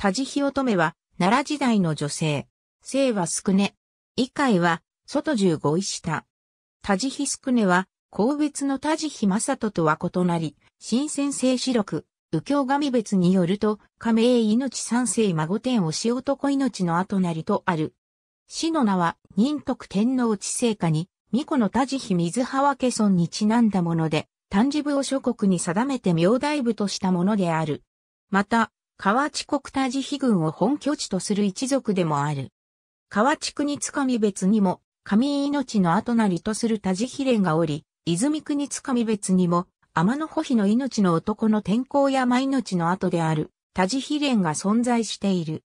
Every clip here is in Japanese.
多治日乙女は、奈良時代の女性。姓は少ね。以下は、外十五位下。多治日少ねは、公別の多治日正人とは異なり、新鮮性四六、右京神別によると、亀栄命三世孫天をし男命の後なりとある。死の名は、仁徳天皇治世下に、巫女の多治日水川家村にちなんだもので、丹治部を諸国に定めて明大部としたものである。また、河内国田寺比軍を本拠地とする一族でもある。河内国つかみ別にも、神命の後なりとする田寺比連がおり、泉国つかみ別にも、天の保碑の命の男の天候山命の後である、田寺比連が存在している。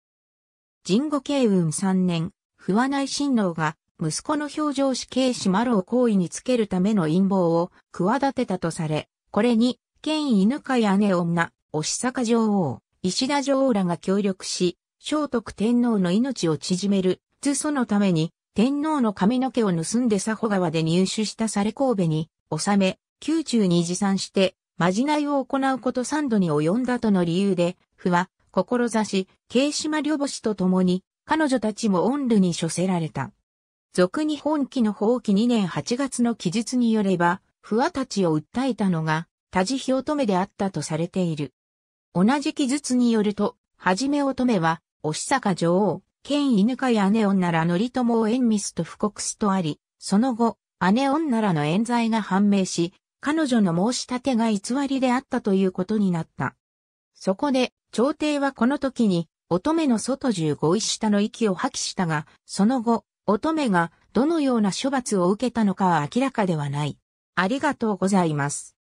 神護慶雲三年、不和内親王が、息子の表情死刑死マロを行為につけるための陰謀を企てたとされ、これに、県犬飼姉女、押坂女王、石田女王らが協力し、聖徳天皇の命を縮める、図書のために、天皇の髪の毛を盗んで佐保川で入手したされ神戸に、納め、宮中に持参して、まじないを行うこと3度に及んだとの理由で、不和、志、慶島両母子と共に、彼女たちも恩るに処せられた。俗に本期の放棄2年8月の記述によれば、不和たちを訴えたのが、多治ひと目であったとされている。同じ記述によると、はじめ乙女は、おしさか女王、兼犬や姉女らのりともを縁ミスと布告すとあり、その後、姉女らの冤罪が判明し、彼女の申し立てが偽りであったということになった。そこで、朝廷はこの時に、乙女の外十五一下の息を破棄したが、その後、乙女がどのような処罰を受けたのかは明らかではない。ありがとうございます。